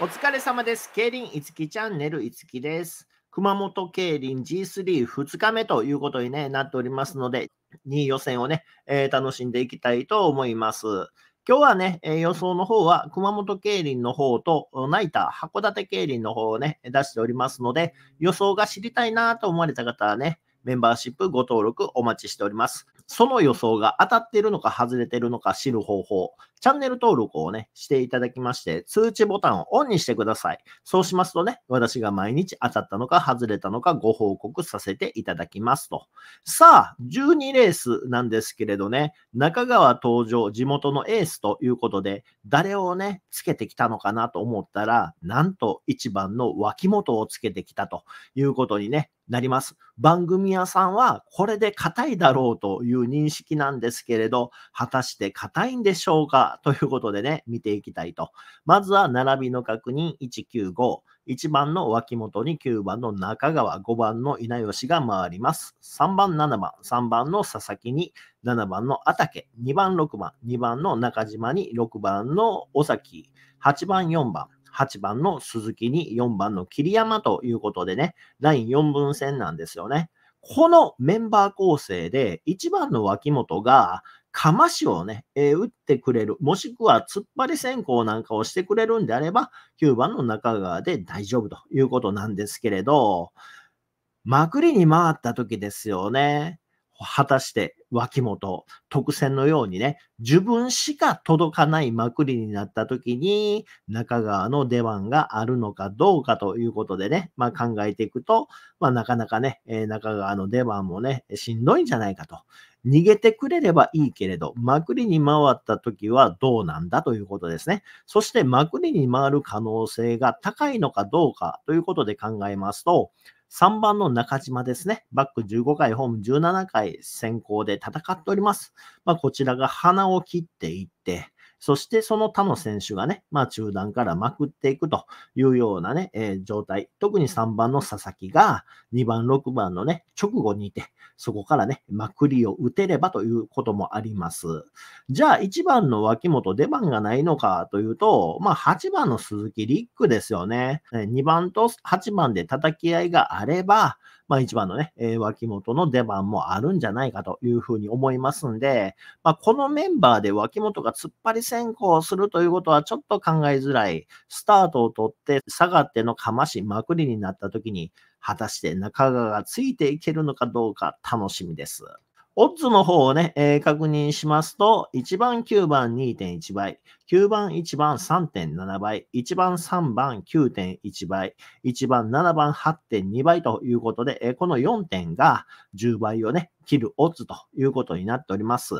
お疲れ様です。競輪いつきチャンネルいつきです。熊本競輪 G32 日目ということに、ね、なっておりますので、2位予選をね、えー、楽しんでいきたいと思います。今日はね、えー、予想の方は熊本競輪の方とナイター函館競輪の方をね、出しておりますので、予想が知りたいなと思われた方はね、メンバーシップご登録お待ちしております。その予想が当たっているのか外れているのか知る方法、チャンネル登録をね、していただきまして、通知ボタンをオンにしてください。そうしますとね、私が毎日当たったのか外れたのかご報告させていただきますと。さあ、12レースなんですけれどね、中川登場、地元のエースということで、誰をね、つけてきたのかなと思ったら、なんと1番の脇元をつけてきたということにね、なります。番組屋さんはこれで硬いだろうという認識なんですけれど、果たして硬いんでしょうかということでね、見ていきたいと。まずは並びの確認195。1番の脇本に9番の中川、5番の稲吉が回ります。3番、7番、3番の佐々木に、7番の畑、2番、6番、2番の中島に、6番の尾崎、8番、4番、8番の鈴木に4番の桐山ということでね、第4分戦なんですよね。このメンバー構成で、1番の脇本が、釜石をね、えー、打ってくれる、もしくは突っ張り先行なんかをしてくれるんであれば、9番の中川で大丈夫ということなんですけれど、まくりに回った時ですよね。果たして脇本、特選のようにね、自分しか届かないまくりになった時に、中川の出番があるのかどうかということでね、まあ、考えていくと、まあ、なかなかね、え中川の出番もね、しんどいんじゃないかと。逃げてくれればいいけれど、まくりに回った時はどうなんだということですね。そして、まくりに回る可能性が高いのかどうかということで考えますと、3番の中島ですね。バック15回、ホーム17回先行で戦っております。まあ、こちらが鼻を切っていって、そしてその他の選手がね、まあ中段からまくっていくというようなね、えー、状態。特に3番の佐々木が2番、6番のね、直後にいて、そこからね、まくりを打てればということもあります。じゃあ1番の脇本出番がないのかというと、まあ8番の鈴木リックですよね。2番と8番で叩き合いがあれば、まあ一番のね、えー、脇本の出番もあるんじゃないかというふうに思いますんで、まあこのメンバーで脇本が突っ張り先行するということはちょっと考えづらい。スタートを取って下がってのかましまくりになった時に、果たして中川がついていけるのかどうか楽しみです。オッズの方をね、えー、確認しますと、1番9番2.1倍、9番1番3.7倍、1番3番9.1倍、1番7番8.2倍ということで、えー、この4点が10倍をね、切るオッズということになっております。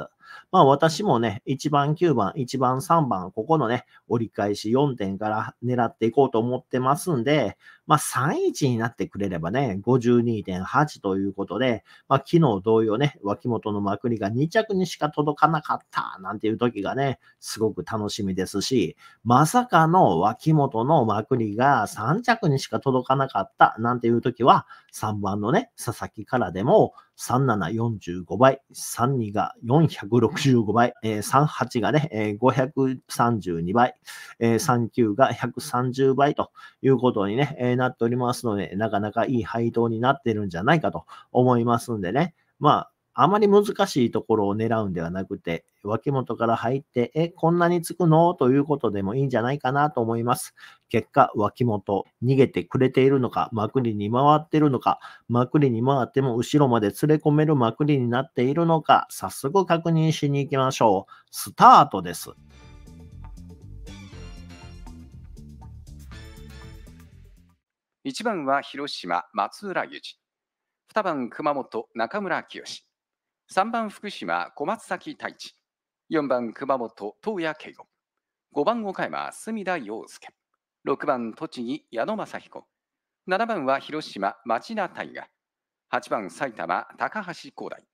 まあ私もね、1番9番、1番3番、ここのね、折り返し4点から狙っていこうと思ってますんで、まあ31になってくれればね、52.8ということで、まあ昨日同様ね、脇元のまくりが2着にしか届かなかったなんていう時がね、すごく楽しみですし、まさかの脇元のまくりが3着にしか届かなかったなんていう時は、3番のね、佐々木からでも、3745倍、32が465倍、えー、38がね、えー、532倍、えー、39が130倍ということに、ねえー、なっておりますので、なかなかいい配当になってるんじゃないかと思いますんでね。まあ、あまり難しいところを狙うんではなくて、脇元から入って、え、こんなにつくのということでもいいんじゃないかなと思います。結果、脇元、逃げてくれているのか、まくりに回ってるのか、まくりに回っても後ろまで連れ込めるまくりになっているのか、早速確認しに行きましょう。スタートです。1番は広島、松浦友二。2番、熊本、中村清。3番福島小松崎太一4番熊本東谷慶吾5番岡山隅田洋介6番栃木矢野正彦7番は広島町田大河8番埼玉高橋光大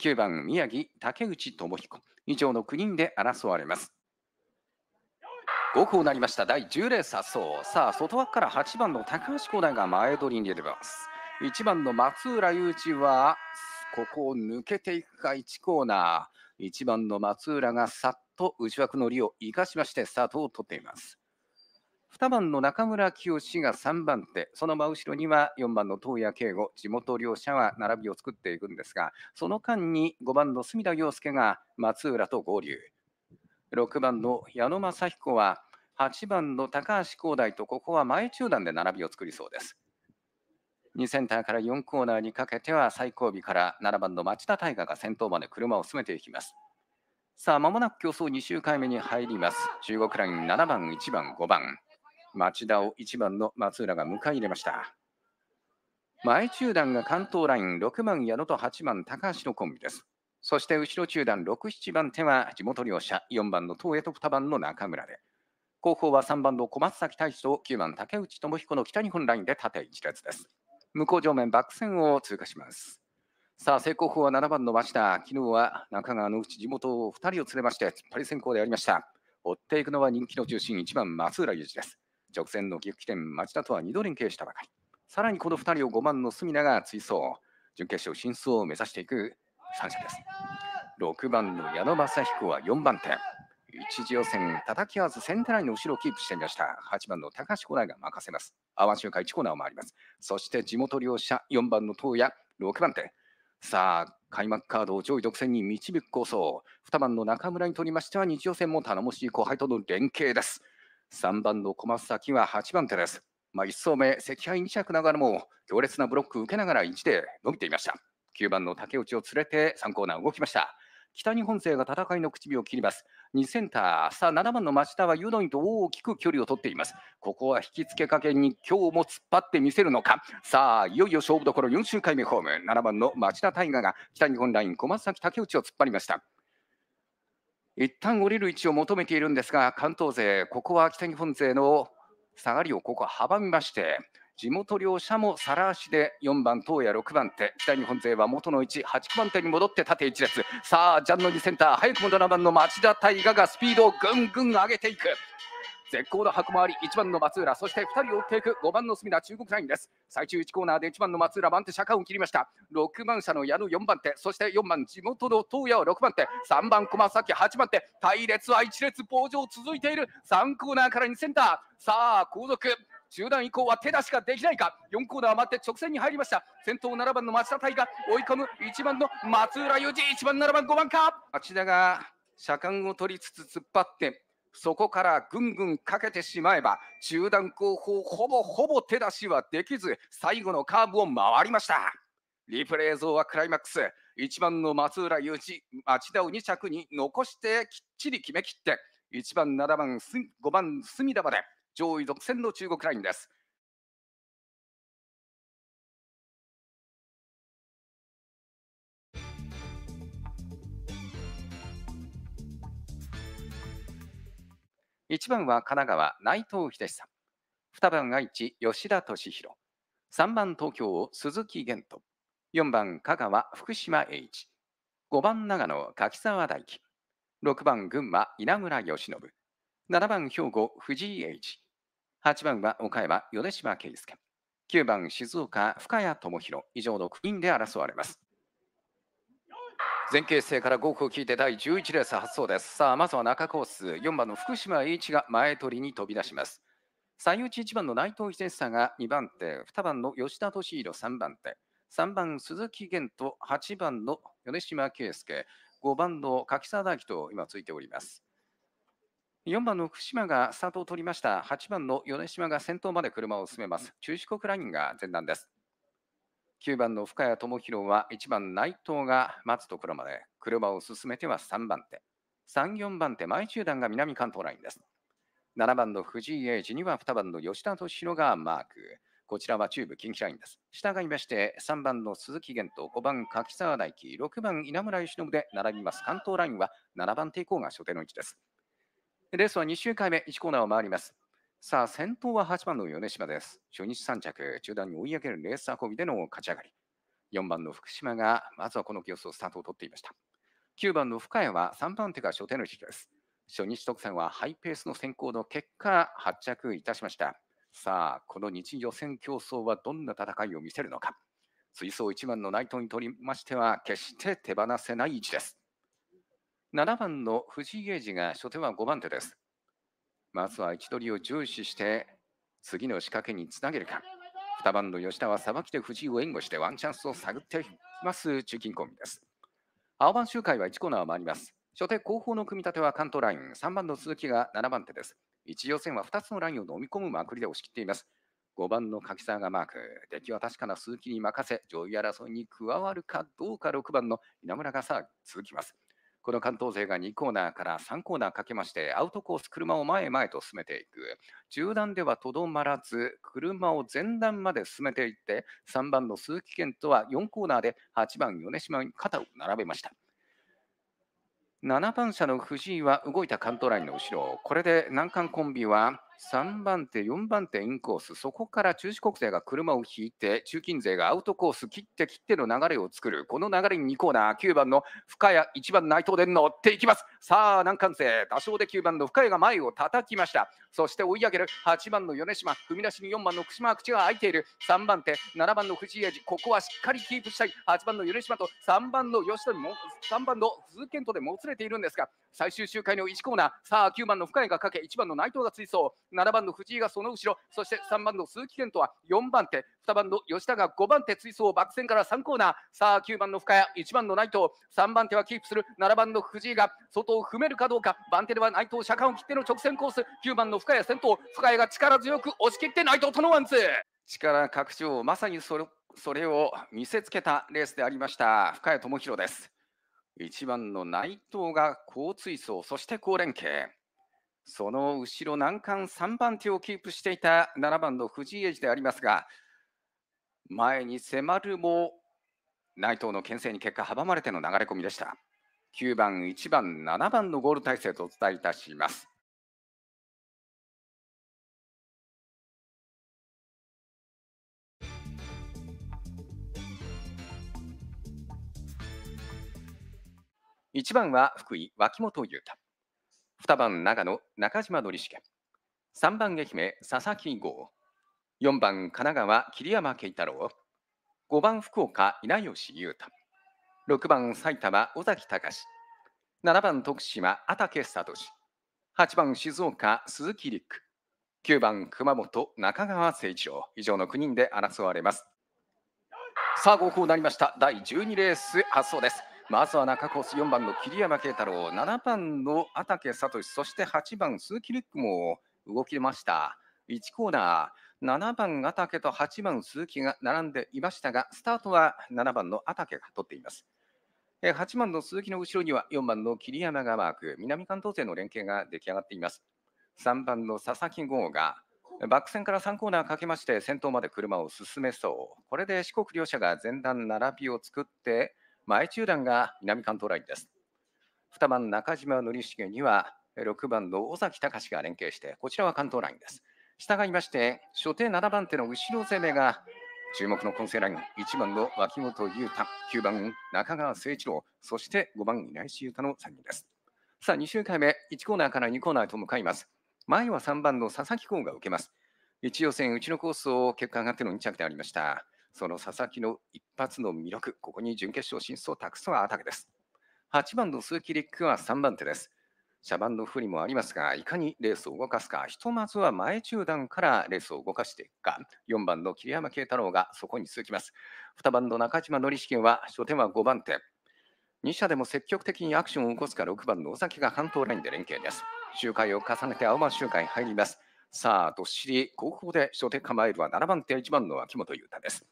9番宮城竹内智彦以上の9人で争われます5校になりました第10レースそうさあ外枠から8番の高橋光大が前取りに出てます1番の松浦雄一はここを抜けていくか、1コーナー。1番の松浦がさっと内枠の利を生かしまして、スタートを取っています。2番の中村清が3番手、その真後ろには4番の東谷慶吾、地元両者は並びを作っていくんですが、その間に5番の隅田陽介が松浦と合流、6番の矢野正彦は8番の高橋光大とここは前中段で並びを作りそうです。2センターから4コーナーにかけては最後尾から7番の町田大河が先頭まで車を進めていきます。さあ、まもなく競争2周回目に入ります。中国ライン7番、1番、5番。町田を1番の松浦が迎え入れました。前中段が関東ライン6番矢野と8番高橋のコンビです。そして後ろ中段6、7番手は地元両者4番の東江と2番の中村で。後方は3番の小松崎大志と9番竹内智彦の北日本ラインで縦1列です。向こう上面バック線を通過します。さあ、成功法は7番の町田。昨日は中川のうち地元を2人を連れまして、突っ張り先行でありました。追っていくのは人気の中心1番松浦裕二です。直線の岐阜起点、町田とは2度連携したばかり。さらにこの2人を5番の隅田が追走。準決勝進出を目指していく3者です。6番の矢野正彦は4番手。一次予選、叩き合わずセンターラインの後ろをキープしていました。8番の高橋コーナーが任せます。淡中華1コーナーを回ります。そして地元両者、4番の東也、6番手。さあ、開幕カードを上位独占に導く構想。2番の中村にとりましては、日予選も頼もしい後輩との連携です。3番の小松崎は8番手です。まあ、1走目、赤敗2着ながらも、強烈なブロックを受けながら1で伸びていました。9番の竹内を連れて3コーナー動きました。北日本勢が戦いの口火を切ります。2センター、さあ7番の町田はユドイと大きく距離を取っています。ここは引きつけかけに今日も突っ張ってみせるのか。さあ、いよいよ勝負どころ4周回目ホーム。7番の町田大河が北日本ライン小松崎竹内を突っ張りました。一旦降りる位置を求めているんですが、関東勢、ここは北日本勢の下がりをここは阻みまして、地元両者も皿足で4番東野6番手北日本勢は元の位置8番手に戻って縦1列さあジャンの2センター早くも7番の町田大河がスピードをぐんぐん上げていく絶好の箱回り1番の松浦そして2人追っていく5番の隅田中国ラインです最中1コーナーで1番の松浦番手車間を切りました6番車の矢野4番手そして4番地元の東野6番手3番駒崎8番手隊列は1列棒状続いている3コーナーから2センターさあ後続中段以降は手出しができないか4コーナー待って直線に入りました先頭7番の町田隊が追い込む1番の松浦裕二1番7番5番か町田が車間を取りつつ突っ張ってそこからぐんぐんかけてしまえば、中段後方ほぼほぼ手出しはできず、最後のカーブを回りました。リプレイ像はクライマックス。1番の松浦雄一、町田を2着に残してきっちり決めきって、1番、7番、5番、隅田まで上位独占の中国ラインです。1番は神奈川内藤秀さん。2番愛知吉田敏弘。3番東京鈴木玄斗。4番香川福島栄一。5番長野柿沢大樹6番群馬稲村義信。7番兵庫藤井栄一。8番は岡山米島圭介。9番静岡深谷智弘。以上の9人で争われます。前傾姿勢から5区を聞いて第11レース発走です。さあ、まずは中コース、4番の福島栄一が前取りに飛び出します。最内1番の内藤秀久が2番手、2番の吉田敏弘3番手、3番鈴木玄と8番の米島圭介、5番の柿沢大樹と今ついております。4番の福島がスタートを取りました。8番の米島が先頭まで車を進めます。中四国ラインが前段です。9番の深谷智弘は1番内藤が待つところまで車を進めては3番手3、4番手前中段が南関東ラインです7番の藤井英二には2番の吉田敏郎がマークこちらは中部近畿ラインです。従いまして、3番の鈴木玄と5番柿沢大輝、6番稲村由伸で並びます。関東ラインは7番手以降が所定の位置です。レースは2周回目、1コーナーを回ります。さあ、先頭は8番の米島です。初日3着、中段に追い上げるレース運びでの勝ち上がり。4番の福島が、まずはこの競争スタートを取っていました。9番の深谷は3番手が初手の位置です。初日特選はハイペースの先行の結果、発着いたしました。さあ、この日予選競争はどんな戦いを見せるのか。水槽1番の内藤にとりましては、決して手放せない位置です。7番の藤井英二が初手は5番手です。まずは位き取りを重視して次の仕掛けにつなげるか2番の吉田はさばきで藤井を援護してワンチャンスを探っていきます中金コンビです青番周回は1コーナーを回ります初手後方の組み立ては関東ライン3番の鈴木が7番手です1予選は2つのラインを飲み込むまくりで押し切っています5番の柿沢がマーク出来は確かな鈴木に任せ上位争いに加わるかどうか6番の稲村がさあ続きますこの関東勢が2コーナーから3コーナーかけまして、アウトコース、車を前へ前へと進めていく。中段ではとどまらず、車を前段まで進めていって、3番の鈴木健とは4コーナーで8番、米島に肩を並べました。7番車の藤井は動いた関東ラインの後ろ。これで難関コンビは3番手、4番手インコース、そこから中止国勢が車を引いて、中金勢がアウトコース、切って切っての流れを作る、この流れに2コーナー、9番の深谷、1番内藤で乗っていきます。さあ、難関勢、多少で9番の深谷が前を叩きました。そして追い上げる8番の米島、踏み出しに4番の福島、口が開いている、3番手、7番の藤井英ジ、ここはしっかりキープしたい、8番の米島と3番の吉田も、3番の鈴健とでもつれているんですが、最終周回の1コーナー、さあ、9番の深谷がかけ、1番の内藤が追走。7番の藤井がその後ろそして3番の鈴木健人は4番手2番の吉田が5番手追走バック戦から3コーナーさあ9番の深谷1番の内藤3番手はキープする7番の藤井が外を踏めるかどうか番手では内藤車間を切っての直線コース9番の深谷先頭深谷が力強く押し切って内藤とのワンツー力拡張まさにそれそれを見せつけたレースでありました深谷智弘です1番の内藤が好追走そして好連携その後ろ難関3番手をキープしていた7番の藤井エジでありますが前に迫るも内藤の牽制に結果阻まれての流れ込みでした9番1番7番のゴール体制とお伝えいたします1番は福井脇本裕太2番長野中島則介3番愛媛佐々木豪4番神奈川桐山慶太郎5番福岡稲吉優太6番埼玉尾崎隆7番徳島畠竹聡8番静岡鈴木陸9番熊本中川誠一郎以上の9人で争われますさあ5校になりました第12レース発送ですまずは中コース4番の桐山慶太郎7番の阿竹聡そして8番鈴木リックも動きました1コーナー7番阿と8番鈴木が並んでいましたがスタートは7番の阿が取っています8番の鈴木の後ろには4番の桐山がマーク南関東勢の連携が出来上がっています3番の佐々木剛がバック戦から3コーナーかけまして先頭まで車を進めそうこれで四国両者が前段並びを作って前中段が南関東ラインです。2番中島則重には6番の尾崎隆が連携して、こちらは関東ラインです。従いまして、所定7番手の後ろ攻めが注目の混成ライン、1番の脇本裕太、9番中川誠一郎、そして5番稲石裕太の3人です。さあ、2周回目、1コーナーから2コーナーと向かいます。前は3番の佐々木光が受けます。一予選、うちのコースを結果上がっての2着でありました。その佐々木の一発の魅力、ここに準決勝進出を託すはアタクです。8番の鈴木陸区は3番手です。車番の不利もありますが、いかにレースを動かすか、ひとまずは前中段からレースを動かしていくか、4番の桐山慶太郎がそこに続きます。2番の中島紀資は、初手は5番手。2社でも積極的にアクションを起こすか、6番の尾崎が関東ラインで連携です。周回を重ねて青葉周回入ります。さあ、どっしり後方で初手構えるは7番手1番の秋元裕太です。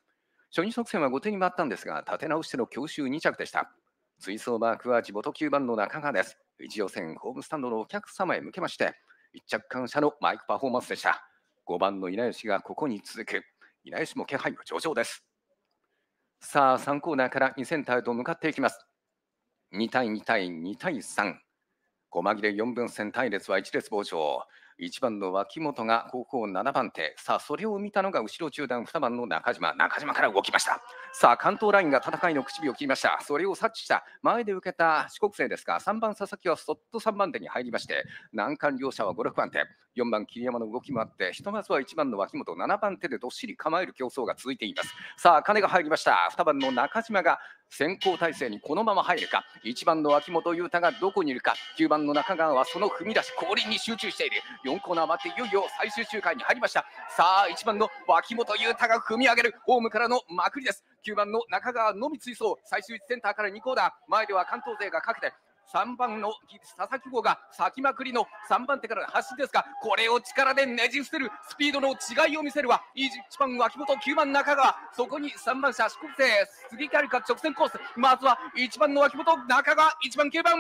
初日作戦は後手に回ったんですが、立て直しての強襲2着でした。追走マークは地元9番の中川です。一予選ホームスタンドのお客様へ向けまして、一着感謝のマイクパフォーマンスでした。5番の稲吉がここに続く。稲吉も気配は上々です。さあ、3コーナーから2センターへと向かっていきます。2対2対2対3。細切れ4分線隊列は1列膨張。1番の脇本が後方7番手さあそれを見たのが後ろ中段2番の中島中島から動きましたさあ関東ラインが戦いの口火を切りましたそれを察知した前で受けた四国勢ですが3番佐々木はそっと3番手に入りまして難関両者は56番手4番桐山の動きもあってひとまずは1番の脇本7番手でどっしり構える競争が続いていますさあ金が入りました2番の中島が先行体制にこのまま入るか1番の秋元裕太がどこにいるか9番の中川はその踏み出し後輪に集中している4コーナー待っていよいよ最終周回に入りましたさあ1番の脇本裕太が踏み上げるホームからのまくりです9番の中川のみ追走最終1センターから2コーナー前では関東勢がかけて3番の佐々木号が先まくりの3番手から発進ですが、これを力でねじ伏せるスピードの違いを見せるは、1番脇本、9番中川、そこに3番車、四国生、杉狩か直線コース、まずは1番の脇本、中川、1番9番。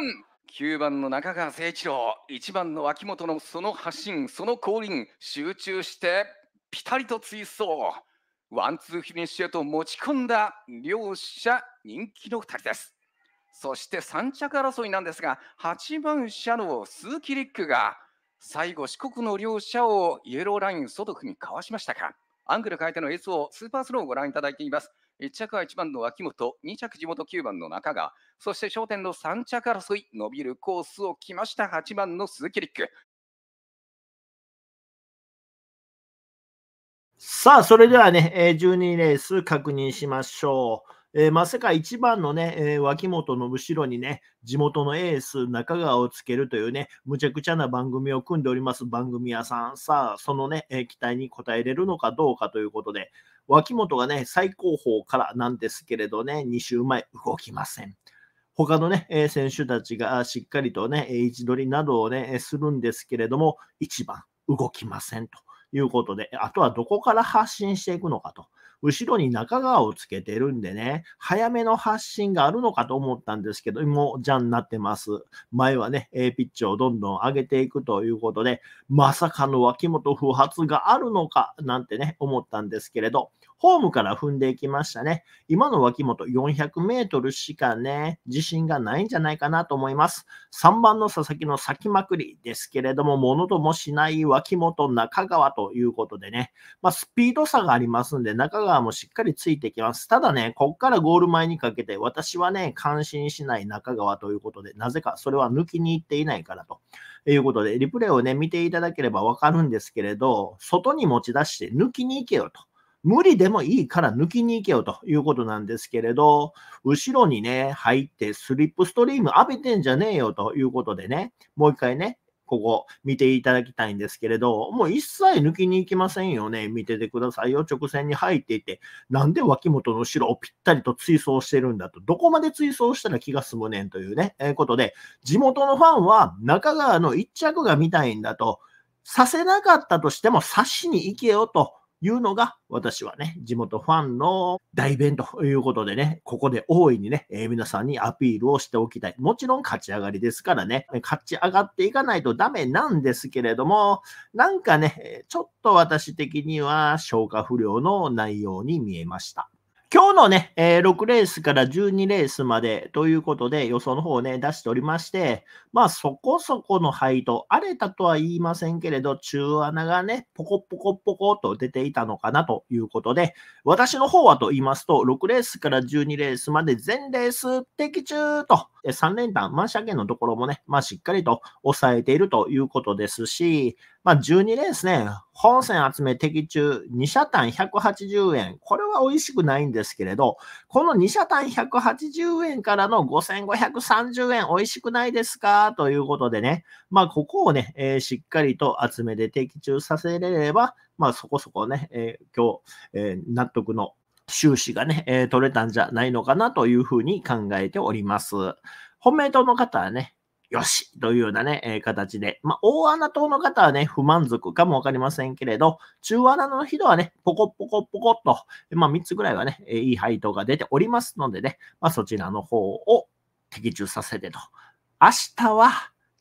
9番の中川誠一郎、1番の脇本のその発進、その降臨集中してピタリと追走。ワンツーフィニッシュへと持ち込んだ両者人気の2人です。そして3着争いなんですが、8番車のスーキリックが、最後、四国の両者をイエローライン外組かわしましたか。アングル変えての s をスーパースローをご覧いただいています。1着は1番の秋元、2着地元9番の中川、そして焦点の3着争い、伸びるコースを来ました8番のーキリック。さあ、それではね、12レース確認しましょう。えー、まあ、世界一番のね、えー、脇本の後ろにね、地元のエース、中川をつけるというね、むちゃくちゃな番組を組んでおります番組屋さん。さあ、そのね、え期待に応えれるのかどうかということで、脇本がね、最高峰からなんですけれどね、2週前動きません。他のね、選手たちがしっかりとね、位置取りなどをね、するんですけれども、一番動きませんということで、あとはどこから発信していくのかと。後ろに中川をつけてるんでね、早めの発信があるのかと思ったんですけど、もうじゃんなってます。前はね、A ピッチをどんどん上げていくということで、まさかの脇本不発があるのかなんてね、思ったんですけれど、ホームから踏んでいきましたね。今の脇本400メートルしかね、自信がないんじゃないかなと思います。3番の佐々木の先まくりですけれども、ものともしない脇本中川ということでね、まあ、スピード差がありますんで、中川もしっかりついてきます。ただね、こっからゴール前にかけて、私はね、感心しない中川ということで、なぜかそれは抜きに行っていないからということで、リプレイをね、見ていただければわかるんですけれど、外に持ち出して抜きに行けよと。無理でもいいから抜きに行けよということなんですけれど、後ろにね、入ってスリップストリーム浴びてんじゃねえよということでね、もう一回ね、ここ見ていただきたいんですけれど、もう一切抜きに行きませんよね。見ててくださいよ。直線に入っていて、なんで脇元の後ろをぴったりと追走してるんだと、どこまで追走したら気が済むねんというね、えー、ことで、地元のファンは中川の一着が見たいんだと、させなかったとしても刺しに行けよというのが、私はね、地元ファンの代弁ということでね、ここで大いにね、えー、皆さんにアピールをしておきたい。もちろん勝ち上がりですからね、勝ち上がっていかないとダメなんですけれども、なんかね、ちょっと私的には消化不良の内容に見えました。今日のね、えー、6レースから12レースまでということで予想の方をね、出しておりまして、まあそこそこの配当、荒れたとは言いませんけれど、中穴がね、ポコポコポコと出ていたのかなということで、私の方はと言いますと、6レースから12レースまで全レース的中と、3連単、満車券のところもね、まあしっかりと抑えているということですし、まあ、12レースね、本戦集め的中、2車単180円。これは美味しくないんですけれど、この2車単180円からの5530円美味しくないですかということでね、まあ、ここをね、えー、しっかりと集めで的中させれれば、まあ、そこそこね、えー、今日、えー、納得の収支がね、え取れたんじゃないのかなというふうに考えております。本命党の方はね、よしというようなね、えー、形で。まあ、大穴党の方はね、不満足かもわかりませんけれど、中穴の人はね、ポコポコポコっと、まあ、3つぐらいはね、えー、いい配当が出ておりますのでね、まあ、そちらの方を的中させてと。明日は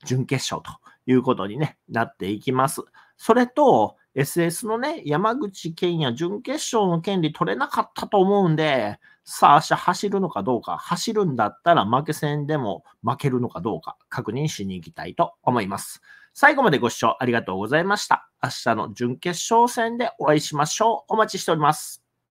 準決勝ということに、ね、なっていきます。それと、SS のね、山口県や準決勝の権利取れなかったと思うんで、さあ明日走るのかどうか、走るんだったら負け戦でも負けるのかどうか確認しに行きたいと思います。最後までご視聴ありがとうございました。明日の準決勝戦でお会いしましょう。お待ちしております。